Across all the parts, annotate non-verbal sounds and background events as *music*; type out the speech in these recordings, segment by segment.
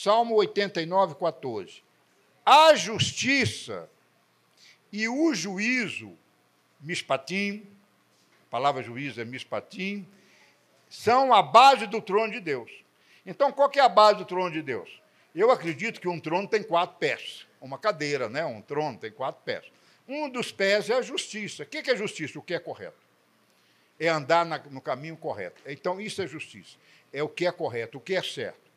Salmo 89, 14. A justiça e o juízo, mispatim, a palavra juízo é mispatim, são a base do trono de Deus. Então, qual que é a base do trono de Deus? Eu acredito que um trono tem quatro pés, uma cadeira, né? um trono tem quatro pés. Um dos pés é a justiça. O que é justiça? O que é correto. É andar no caminho correto. Então, isso é justiça. É o que é correto, o que é certo.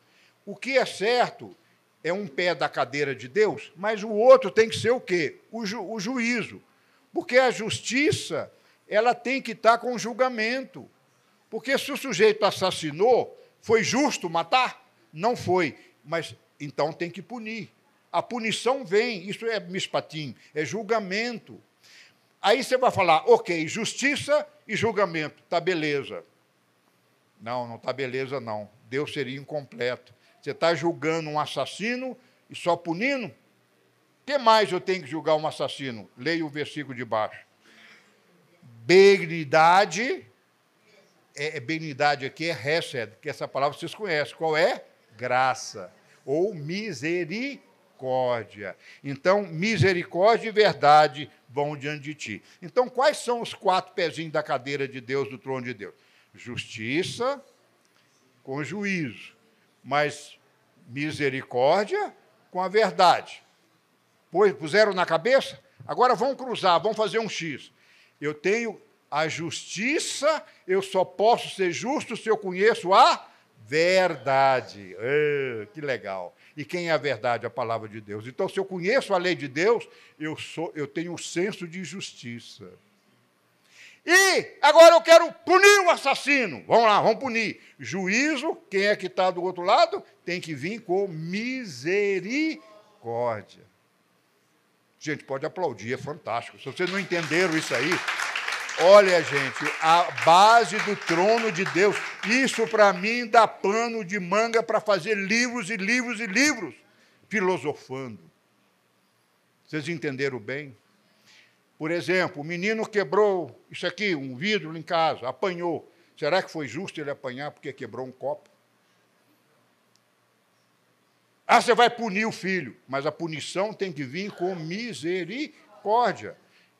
O que é certo é um pé da cadeira de Deus, mas o outro tem que ser o quê? O, ju o juízo. Porque a justiça, ela tem que estar com julgamento. Porque se o sujeito assassinou, foi justo matar? Não foi. Mas então tem que punir. A punição vem, isso é mispatim, é julgamento. Aí você vai falar, ok, justiça e julgamento, tá beleza. Não, não tá beleza, não. Deus seria incompleto. Você está julgando um assassino e só punindo? O que mais eu tenho que julgar um assassino? Leia o versículo de baixo. Benidade, é, é aqui é resed, que essa palavra vocês conhecem. Qual é? Graça ou misericórdia. Então, misericórdia e verdade vão diante de ti. Então, quais são os quatro pezinhos da cadeira de Deus, do trono de Deus? Justiça com juízo. Mas misericórdia com a verdade. puseram na cabeça, agora vão cruzar, vão fazer um X. Eu tenho a justiça, eu só posso ser justo se eu conheço a verdade. Oh, que legal. E quem é a verdade? A palavra de Deus. Então, se eu conheço a lei de Deus, eu, sou, eu tenho o um senso de justiça. E agora eu quero punir o assassino. Vamos lá, vamos punir. Juízo, quem é que está do outro lado? Tem que vir com misericórdia. Gente, pode aplaudir, é fantástico. Se vocês não entenderam isso aí, olha, gente, a base do trono de Deus. Isso para mim dá pano de manga para fazer livros e livros e livros, filosofando. Vocês entenderam bem? Por exemplo, o menino quebrou isso aqui, um vidro em casa, apanhou. Será que foi justo ele apanhar porque quebrou um copo? Ah, você vai punir o filho, mas a punição tem que vir com misericórdia.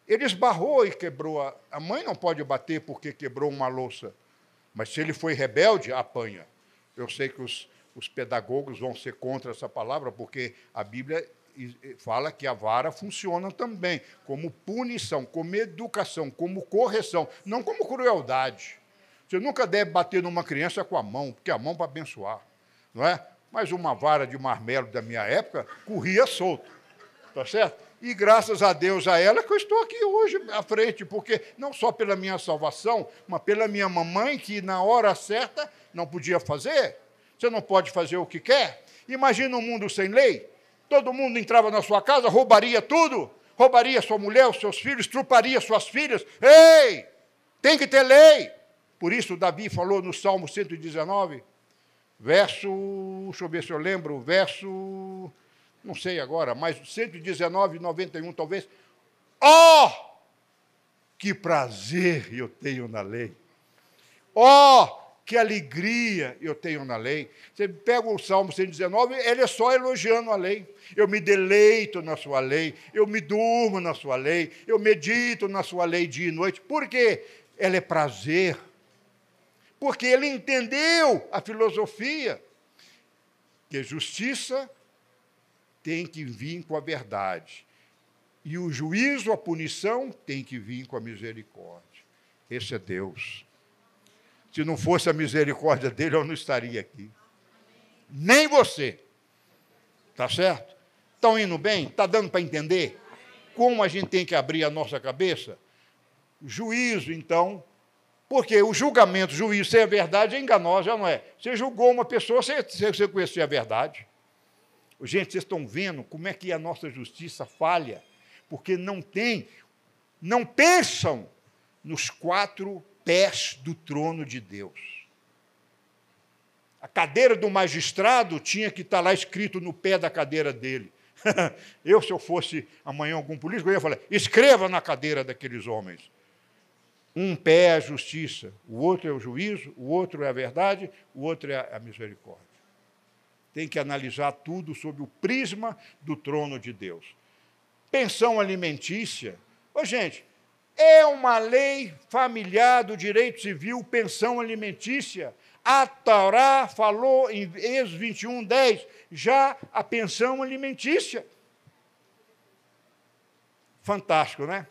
Ele esbarrou e quebrou. A, a mãe não pode bater porque quebrou uma louça, mas se ele foi rebelde, apanha. Eu sei que os, os pedagogos vão ser contra essa palavra, porque a Bíblia fala que a vara funciona também como punição, como educação, como correção, não como crueldade. Você nunca deve bater numa criança com a mão, porque a mão para abençoar, não é? Mas uma vara de marmelo da minha época corria solto, tá certo? E graças a Deus a ela que eu estou aqui hoje à frente, porque não só pela minha salvação, mas pela minha mamãe que na hora certa não podia fazer. Você não pode fazer o que quer. Imagina um mundo sem lei todo mundo entrava na sua casa, roubaria tudo, roubaria sua mulher, os seus filhos, truparia suas filhas. Ei! Tem que ter lei. Por isso Davi falou no Salmo 119, verso, deixa eu ver se eu lembro, verso, não sei agora, mas 119, 91 talvez. oh, que prazer eu tenho na lei. oh, que alegria eu tenho na lei. Você pega o Salmo 119, ele é só elogiando a lei. Eu me deleito na sua lei, eu me durmo na sua lei, eu medito na sua lei dia e noite. Por quê? Ela é prazer. Porque ele entendeu a filosofia que justiça tem que vir com a verdade. E o juízo, a punição, tem que vir com a misericórdia. Esse é Deus. Se não fosse a misericórdia dele, eu não estaria aqui. Nem você. Tá certo? Estão indo bem? Está dando para entender? Como a gente tem que abrir a nossa cabeça? Juízo, então. Porque o julgamento, juízo, se é verdade, é enganosa, não é? Você julgou uma pessoa, você, você conhecia a verdade. Gente, vocês estão vendo como é que a nossa justiça falha? Porque não tem, não pensam nos quatro pés do trono de Deus. A cadeira do magistrado tinha que estar tá lá escrito no pé da cadeira dele. *laughs* eu, se eu fosse amanhã algum político, eu ia falar: escreva na cadeira daqueles homens. Um pé é a justiça, o outro é o juízo, o outro é a verdade, o outro é a misericórdia. Tem que analisar tudo sob o prisma do trono de Deus. Pensão alimentícia. Ô, gente, é uma lei familiar do direito civil, pensão alimentícia. A Torá falou em Êxodo 21, 10, já a pensão alimentícia. Fantástico, né?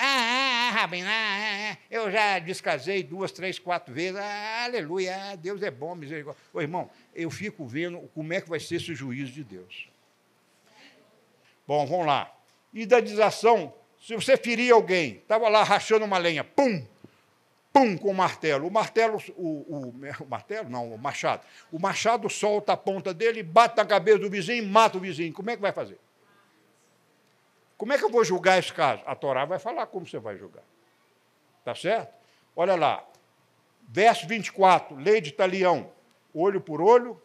Ah, ah, ah Rabino, ah, ah, ah, eu já descasei duas, três, quatro vezes. Ah, aleluia, Deus é bom, misericórdia. Ô, irmão, eu fico vendo como é que vai ser esse juízo de Deus. Bom, vamos lá. Idadização se você ferir alguém, estava lá rachando uma lenha, pum, pum com o martelo. O martelo, o, o, o, martelo, não, o machado. O machado solta a ponta dele, bate na cabeça do vizinho, e mata o vizinho. Como é que vai fazer? Como é que eu vou julgar esse caso? A Torá vai falar como você vai julgar. Tá certo? Olha lá. Verso 24, lei de Talião. Olho por olho,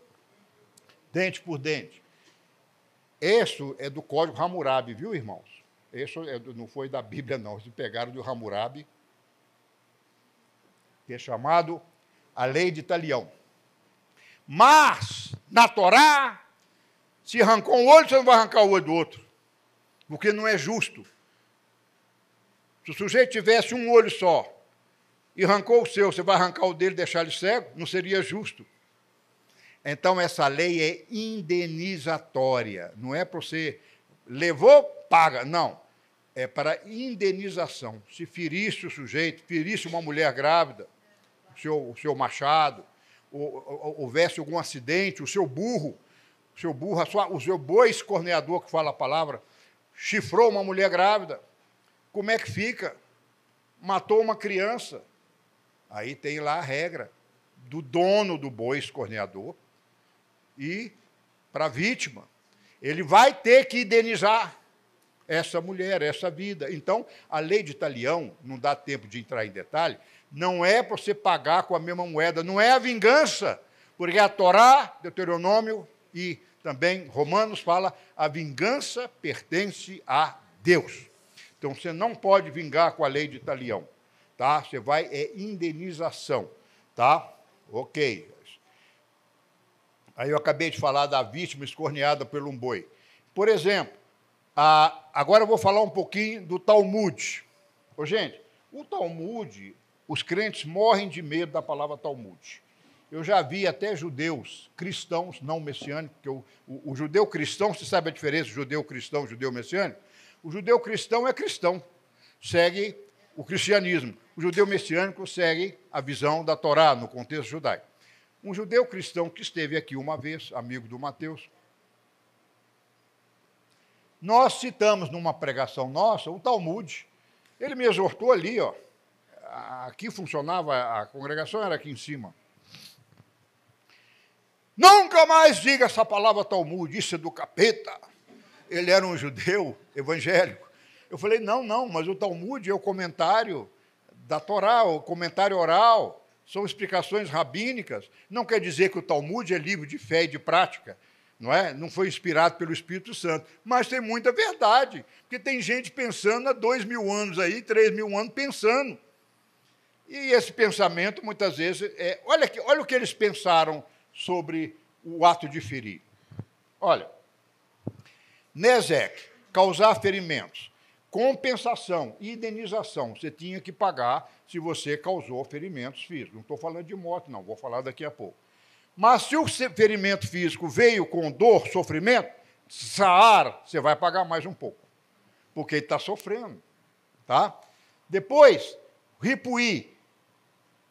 dente por dente. Isso é do Código Hammurabi, viu, irmãos? Isso é não foi da Bíblia, não. Eles pegaram de Hammurabi, que é chamado a lei de Italião. Mas, na Torá, se arrancou um olho, você não vai arrancar o olho do outro. Porque não é justo. Se o sujeito tivesse um olho só e arrancou o seu, você vai arrancar o dele e deixar ele cego? Não seria justo. Então, essa lei é indenizatória. Não é para você levou, paga. Não é para indenização. Se ferisse o sujeito, ferisse uma mulher grávida, o seu, o seu machado, ou, ou, houvesse algum acidente, o seu burro, o seu burro, sua, o seu boi escorneador que fala a palavra, chifrou uma mulher grávida, como é que fica? Matou uma criança. Aí tem lá a regra do dono do boi escorneador e para a vítima. Ele vai ter que indenizar essa mulher, essa vida. Então, a lei de talião, não dá tempo de entrar em detalhe, não é para você pagar com a mesma moeda, não é a vingança, porque a Torá, Deuteronômio e também Romanos fala, a vingança pertence a Deus. Então, você não pode vingar com a lei de talião, tá? Você vai, é indenização, tá? Ok. Aí eu acabei de falar da vítima escorneada por um boi. Por exemplo, ah, agora eu vou falar um pouquinho do Talmud. Ô, gente, o Talmud, os crentes morrem de medo da palavra Talmud. Eu já vi até judeus cristãos, não messiânicos, porque o, o, o judeu cristão, você sabe a diferença, judeu cristão, judeu messiânico? O judeu cristão é cristão, segue o cristianismo. O judeu messiânico segue a visão da Torá no contexto judaico. Um judeu cristão que esteve aqui uma vez, amigo do Mateus, nós citamos numa pregação nossa o Talmud. Ele me exortou ali, ó. Aqui funcionava a congregação, era aqui em cima. Nunca mais diga essa palavra Talmud, isso é do capeta. Ele era um judeu evangélico. Eu falei, não, não, mas o Talmud é o comentário da Torá, o comentário oral, são explicações rabínicas. Não quer dizer que o Talmud é livro de fé e de prática não é? Não foi inspirado pelo Espírito Santo. Mas tem muita verdade, porque tem gente pensando há dois mil anos aí, três mil anos pensando. E esse pensamento, muitas vezes, é, olha, aqui, olha o que eles pensaram sobre o ato de ferir. Olha, Nezek, causar ferimentos, compensação, indenização, você tinha que pagar se você causou ferimentos físicos. Não estou falando de morte, não, vou falar daqui a pouco. Mas se o ferimento físico veio com dor, sofrimento, Saara, você vai pagar mais um pouco, porque ele está sofrendo, tá? Depois, ripuí,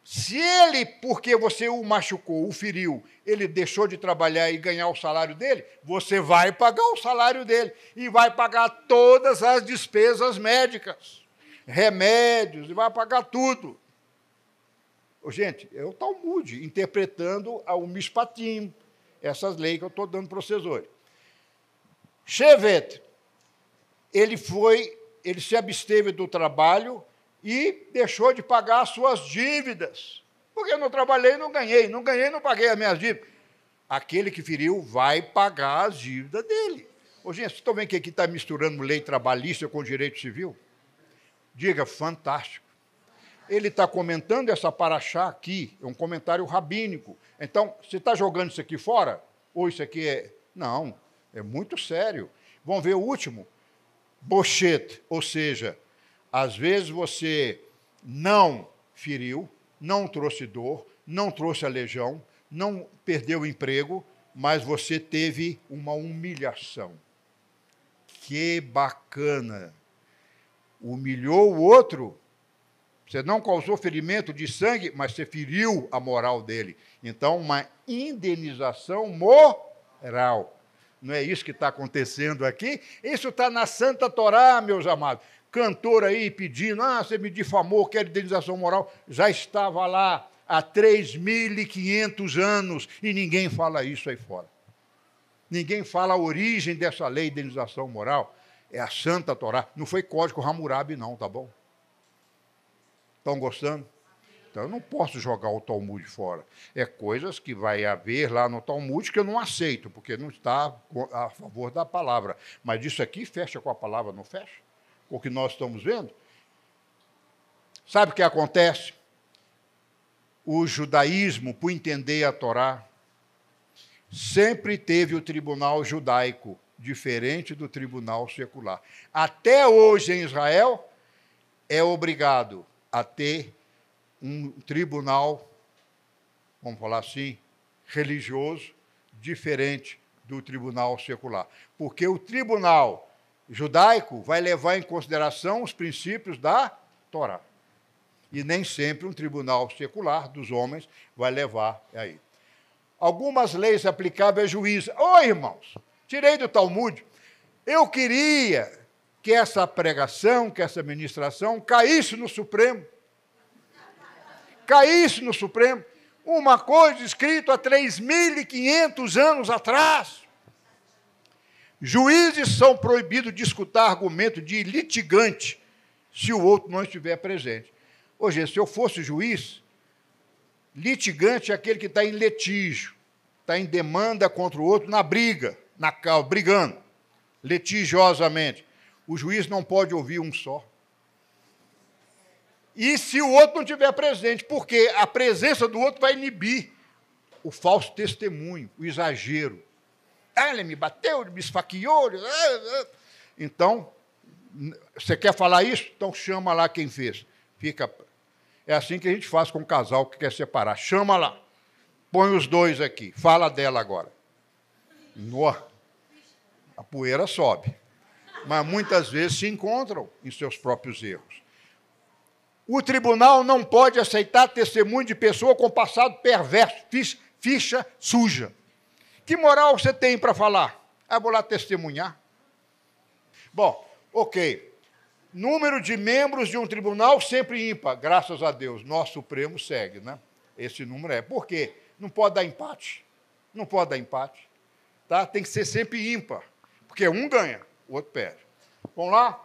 se ele, porque você o machucou, o feriu, ele deixou de trabalhar e ganhar o salário dele, você vai pagar o salário dele e vai pagar todas as despesas médicas, remédios, e vai pagar tudo. Gente, é o Talmud interpretando o Mishpatim, essas leis que eu estou dando para vocês hoje. Shevet, ele foi, ele se absteve do trabalho e deixou de pagar as suas dívidas. Porque eu não trabalhei, não ganhei, não ganhei, não paguei as minhas dívidas. Aquele que feriu vai pagar as dívidas dele. Ô, gente, vocês estão vendo que aqui está misturando lei trabalhista com direito civil? Diga, fantástico ele está comentando essa paraxá aqui, é um comentário rabínico. Então, você está jogando isso aqui fora? Ou isso aqui é. Não, é muito sério. Vamos ver o último. Bochete, ou seja, às vezes você não feriu, não trouxe dor, não trouxe a legião, não perdeu o emprego, mas você teve uma humilhação. Que bacana! Humilhou o outro, você não causou ferimento de sangue, mas você feriu a moral dele. Então, uma indenização moral. Não é isso que está acontecendo aqui? Isso está na Santa Torá, meus amados. Cantor aí pedindo, ah, você me difamou, quer indenização moral. Já estava lá há 3.500 anos e ninguém fala isso aí fora. Ninguém fala a origem dessa lei de indenização moral. É a Santa Torá. Não foi Código Hammurabi, não, tá bom? Estão gostando? Então, eu não posso jogar o Talmud fora. É coisas que vai haver lá no Talmud que eu não aceito, porque não está a favor da palavra. Mas isso aqui fecha com a palavra, não fecha? O que nós estamos vendo? Sabe o que acontece? O judaísmo, por entender a Torá, sempre teve o tribunal judaico, diferente do tribunal secular. Até hoje em Israel, é obrigado a ter um tribunal, vamos falar assim, religioso, diferente do tribunal secular. Porque o tribunal judaico vai levar em consideração os princípios da Torá. E nem sempre um tribunal secular dos homens vai levar aí. Algumas leis aplicáveis a juízes. Ô, oh, irmãos, tirei do Talmud. Eu queria que essa pregação, que essa ministração caísse no Supremo. Caísse no Supremo. Uma coisa escrita há 3.500 anos atrás. Juízes são proibidos de escutar argumento de litigante se o outro não estiver presente. Hoje, se eu fosse juiz, litigante é aquele que está em litígio, está em demanda contra o outro na briga, na cal, brigando, litigiosamente. O juiz não pode ouvir um só. E se o outro não tiver presente, porque a presença do outro vai inibir o falso testemunho, o exagero. Ah, ele me bateu, ele me esfaqueou. Ah, ah. Então, você quer falar isso? Então chama lá quem fez. Fica. É assim que a gente faz com um casal que quer separar. Chama lá. Põe os dois aqui. Fala dela agora. No. A poeira sobe mas muitas vezes se encontram em seus próprios erros. O tribunal não pode aceitar testemunho de pessoa com passado perverso, ficha suja. Que moral você tem para falar? Ah, vou lá testemunhar. Bom, ok. Número de membros de um tribunal sempre ímpar, graças a Deus. Nosso Supremo segue, né? Esse número é. Por quê? Não pode dar empate. Não pode dar empate. Tá? Tem que ser sempre ímpar, porque um ganha o outro perde. Vamos lá?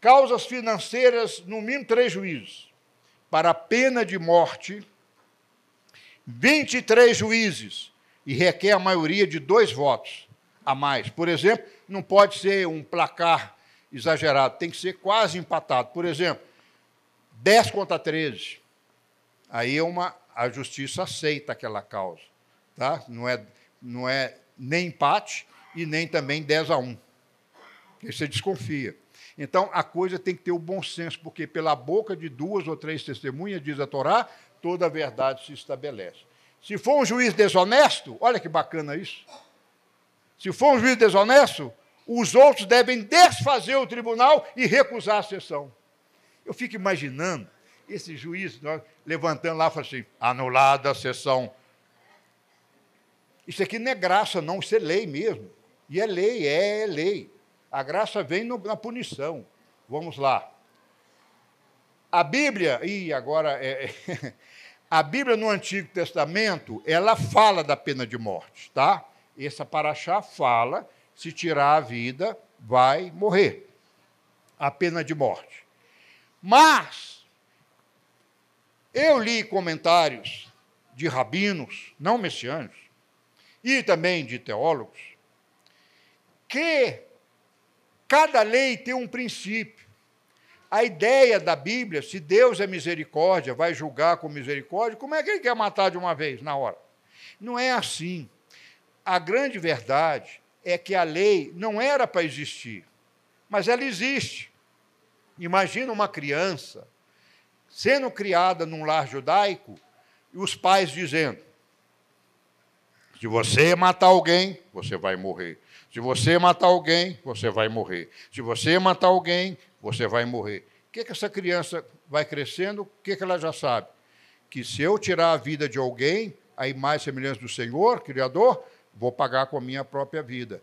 Causas financeiras, no mínimo três juízes. Para a pena de morte, 23 juízes e requer a maioria de dois votos a mais. Por exemplo, não pode ser um placar exagerado, tem que ser quase empatado. Por exemplo, 10 contra 13. Aí é uma, a justiça aceita aquela causa. Tá? Não, é, não é nem empate e nem também 10 a 1. Porque você é desconfia. Então a coisa tem que ter o bom senso, porque pela boca de duas ou três testemunhas, diz a Torá, toda a verdade se estabelece. Se for um juiz desonesto, olha que bacana isso. Se for um juiz desonesto, os outros devem desfazer o tribunal e recusar a sessão. Eu fico imaginando esse juiz levantando lá e falando assim: anulada a sessão. Isso aqui não é graça, não, isso é lei mesmo. E é lei, é, é lei. A graça vem no, na punição. Vamos lá. A Bíblia, e agora é, é, *laughs* a Bíblia no Antigo Testamento, ela fala da pena de morte, tá? Essa paraxá fala, se tirar a vida, vai morrer. A pena de morte. Mas eu li comentários de rabinos, não messianos, e também de teólogos, que Cada lei tem um princípio. A ideia da Bíblia, se Deus é misericórdia, vai julgar com misericórdia, como é que ele quer matar de uma vez, na hora? Não é assim. A grande verdade é que a lei não era para existir, mas ela existe. Imagina uma criança sendo criada num lar judaico e os pais dizendo: se você matar alguém, você vai morrer. Se você matar alguém, você vai morrer. Se você matar alguém, você vai morrer. O que, que essa criança vai crescendo? O que, que ela já sabe? Que se eu tirar a vida de alguém, a imagem semelhança do Senhor, Criador, vou pagar com a minha própria vida.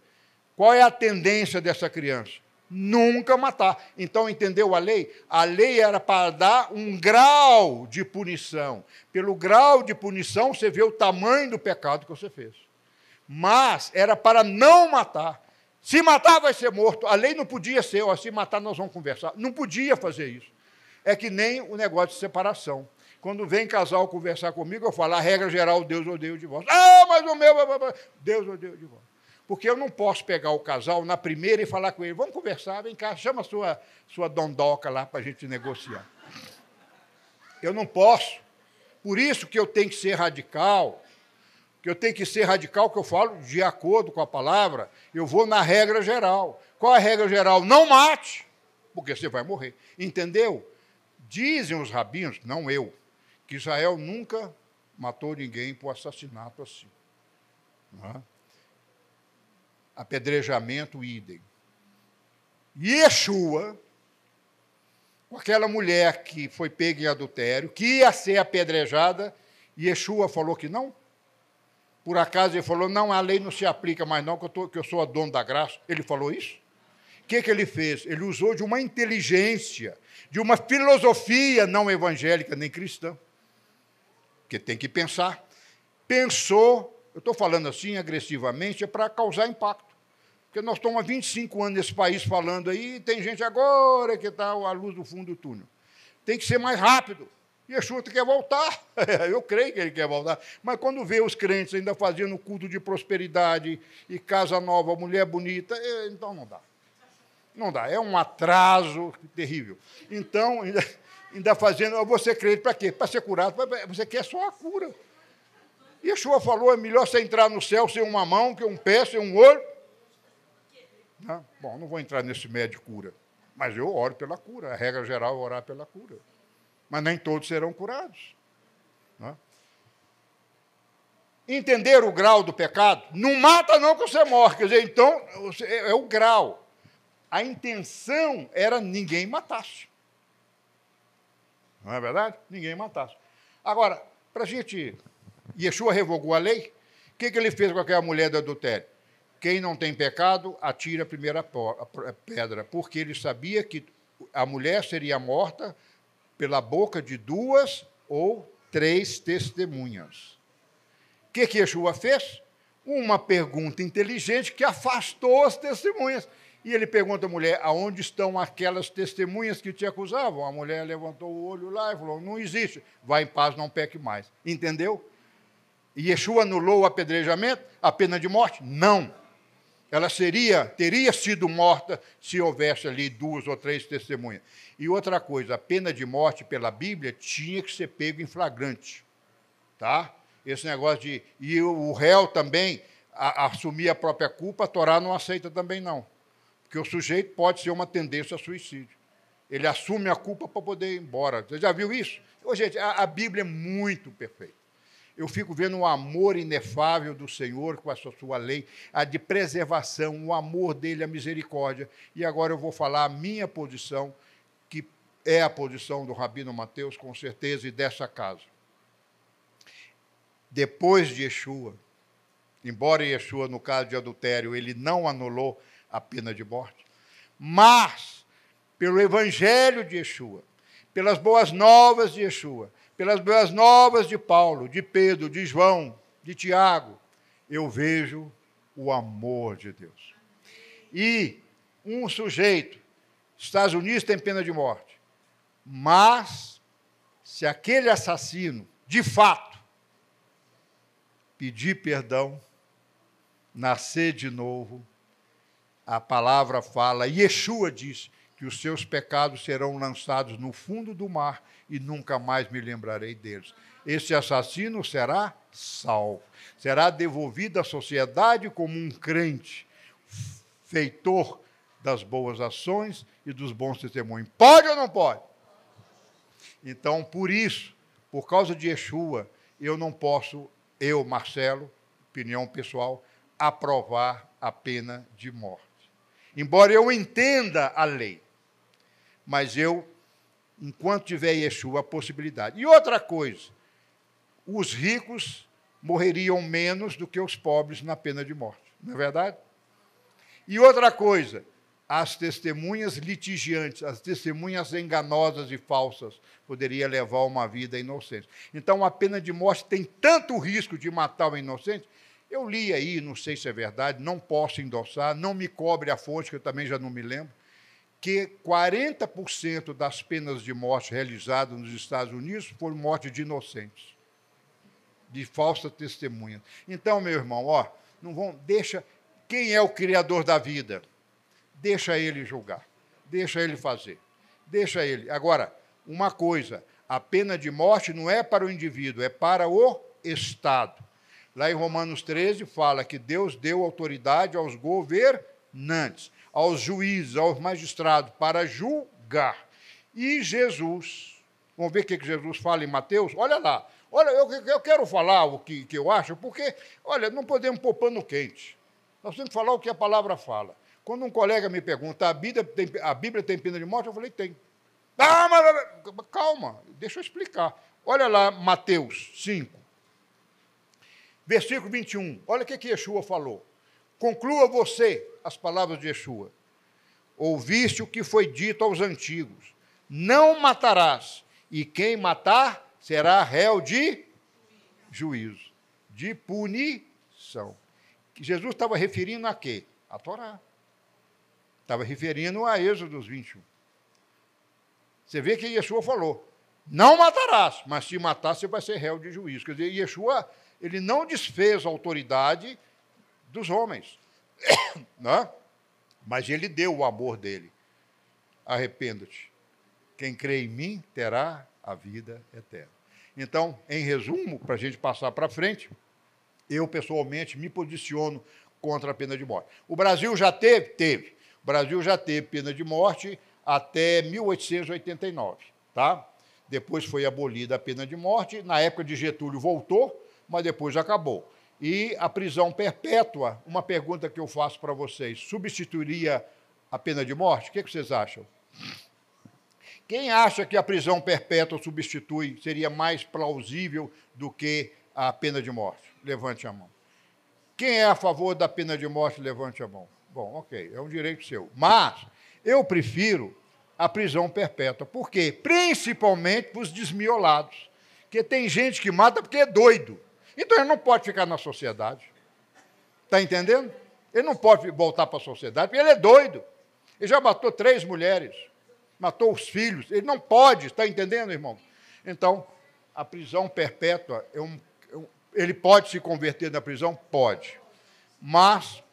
Qual é a tendência dessa criança? Nunca matar. Então, entendeu a lei? A lei era para dar um grau de punição. Pelo grau de punição, você vê o tamanho do pecado que você fez mas era para não matar. Se matar, vai ser morto. A lei não podia ser, ó, se matar, nós vamos conversar. Não podia fazer isso. É que nem o negócio de separação. Quando vem casal conversar comigo, eu falo, a regra geral, Deus odeia o divórcio. Ah, mas o meu... Deus odeia o divórcio. Porque eu não posso pegar o casal na primeira e falar com ele, vamos conversar, vem cá, chama a sua, sua dondoca lá para a gente negociar. Eu não posso. Por isso que eu tenho que ser radical, que eu tenho que ser radical, que eu falo de acordo com a palavra, eu vou na regra geral. Qual a regra geral? Não mate, porque você vai morrer. Entendeu? Dizem os rabinos, não eu, que Israel nunca matou ninguém por assassinato assim. É? Apedrejamento, idem. Yeshua, com aquela mulher que foi pega em adultério, que ia ser apedrejada, Yeshua falou que não? Por acaso ele falou: não, a lei não se aplica mais, não, que eu, tô, que eu sou a dono da graça. Ele falou isso? O que, que ele fez? Ele usou de uma inteligência, de uma filosofia não evangélica nem cristã, que tem que pensar. Pensou, eu estou falando assim agressivamente, é para causar impacto. Porque nós estamos há 25 anos nesse país falando aí, e tem gente agora que está à luz do fundo do túnel. Tem que ser mais rápido. Yeshua quer voltar, *laughs* eu creio que ele quer voltar, mas quando vê os crentes ainda fazendo culto de prosperidade e casa nova, mulher bonita, é, então não dá. Não dá, é um atraso terrível. Então, ainda, ainda fazendo, ah, você é crente para quê? Para ser curado, você quer só a cura. Yeshua falou, é melhor você entrar no céu sem uma mão, que um pé, sem um olho. bom, não vou entrar nesse de cura, mas eu oro pela cura, a regra geral é orar pela cura mas nem todos serão curados. Né? Entender o grau do pecado não mata, não, que você morre. Quer dizer, então, é, é o grau. A intenção era ninguém matasse. Não é verdade? Ninguém matasse. Agora, para a gente. Yeshua revogou a lei. O que, que ele fez com aquela mulher da adultério? Quem não tem pecado, atira a primeira pedra, porque ele sabia que a mulher seria morta pela boca de duas ou três testemunhas. O que, que Yeshua fez? Uma pergunta inteligente que afastou as testemunhas. E ele pergunta à mulher: aonde estão aquelas testemunhas que te acusavam? A mulher levantou o olho lá e falou: não existe, vá em paz, não peque mais. Entendeu? E Yeshua anulou o apedrejamento, a pena de morte? Não. Ela seria, teria sido morta se houvesse ali duas ou três testemunhas. E outra coisa, a pena de morte pela Bíblia tinha que ser pego em flagrante, tá? Esse negócio de e o réu também a, a assumir a própria culpa, a Torá não aceita também não, porque o sujeito pode ser uma tendência a suicídio. Ele assume a culpa para poder ir embora. Você já viu isso? Ô, gente, a, a Bíblia é muito perfeita eu fico vendo o amor inefável do Senhor com a sua, sua lei, a de preservação, o amor dele, a misericórdia. E agora eu vou falar a minha posição, que é a posição do Rabino Mateus, com certeza, e dessa casa. Depois de Yeshua, embora Yeshua, no caso de adultério, ele não anulou a pena de morte, mas pelo evangelho de Yeshua, pelas boas novas de Yeshua, pelas boas novas de Paulo, de Pedro, de João, de Tiago, eu vejo o amor de Deus. E um sujeito, Estados Unidos tem pena de morte, mas se aquele assassino, de fato, pedir perdão, nascer de novo, a palavra fala, Yeshua diz, que os seus pecados serão lançados no fundo do mar e nunca mais me lembrarei deles. Esse assassino será salvo, será devolvido à sociedade como um crente, feitor das boas ações e dos bons testemunhos. Pode ou não pode? Então, por isso, por causa de Yeshua, eu não posso, eu, Marcelo, opinião pessoal, aprovar a pena de morte. Embora eu entenda a lei, mas eu, enquanto tiver Yeshua, a possibilidade. E outra coisa, os ricos morreriam menos do que os pobres na pena de morte, não é verdade? E outra coisa, as testemunhas litigiantes, as testemunhas enganosas e falsas, poderia levar uma vida inocente. Então, a pena de morte tem tanto risco de matar o inocente. Eu li aí, não sei se é verdade, não posso endossar, não me cobre a fonte, que eu também já não me lembro, que 40% das penas de morte realizadas nos Estados Unidos foram morte de inocentes, de falsa testemunha. Então, meu irmão, ó, não vão, deixa quem é o criador da vida. Deixa ele julgar, deixa ele fazer. Deixa ele. Agora, uma coisa, a pena de morte não é para o indivíduo, é para o Estado. Lá em Romanos 13 fala que Deus deu autoridade aos governantes aos juízes, aos magistrados, para julgar. E Jesus, vamos ver o que Jesus fala em Mateus? Olha lá, olha, eu, eu quero falar o que, que eu acho, porque, olha, não podemos pôr pano quente. Nós temos que falar o que a palavra fala. Quando um colega me pergunta, a Bíblia tem, a Bíblia tem pena de morte? Eu falei, tem. Ah, mas, calma, deixa eu explicar. Olha lá, Mateus 5, versículo 21. Olha o que, que Yeshua falou. Conclua você, as palavras de Yeshua. Ouviste o que foi dito aos antigos: Não matarás, e quem matar será réu de juízo, de punição. Jesus estava referindo a quê? A Torá. Estava referindo a Êxodo 21. Você vê que Yeshua falou: não matarás, mas se matar, você vai ser réu de juízo. Quer dizer, Yeshua, ele não desfez a autoridade dos homens. *coughs* Né? Mas ele deu o amor dele. Arrependa-te. Quem crê em mim terá a vida eterna. Então, em resumo, para a gente passar para frente, eu pessoalmente me posiciono contra a pena de morte. O Brasil já teve? Teve. O Brasil já teve pena de morte até 1889, tá? Depois foi abolida a pena de morte. Na época de Getúlio voltou, mas depois acabou. E a prisão perpétua, uma pergunta que eu faço para vocês, substituiria a pena de morte? O que, é que vocês acham? Quem acha que a prisão perpétua substitui, seria mais plausível do que a pena de morte? Levante a mão. Quem é a favor da pena de morte, levante a mão. Bom, ok, é um direito seu. Mas eu prefiro a prisão perpétua. Por quê? Principalmente para os desmiolados. Porque tem gente que mata porque é doido. Então ele não pode ficar na sociedade. Está entendendo? Ele não pode voltar para a sociedade, porque ele é doido. Ele já matou três mulheres, matou os filhos. Ele não pode, está entendendo, irmão? Então, a prisão perpétua é um, é um, Ele pode se converter na prisão? Pode. Mas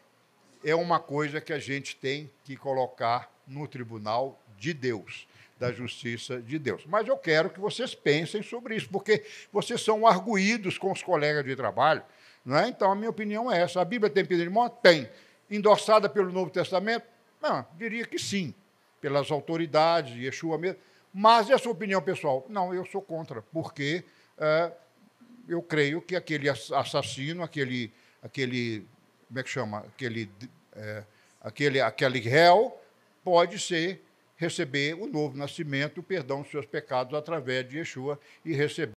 é uma coisa que a gente tem que colocar no tribunal de Deus da justiça de Deus. Mas eu quero que vocês pensem sobre isso, porque vocês são arguídos com os colegas de trabalho. Não é? Então, a minha opinião é essa. A Bíblia tem pedido de morte? Tem. Endossada pelo Novo Testamento? Não, diria que sim, pelas autoridades, Yeshua mesmo. Mas e a sua opinião pessoal? Não, eu sou contra, porque eh, eu creio que aquele assassino, aquele, aquele como é que chama? Aquele, é, aquele, aquele réu pode ser receber o novo nascimento, o perdão dos seus pecados através de Yeshua e receber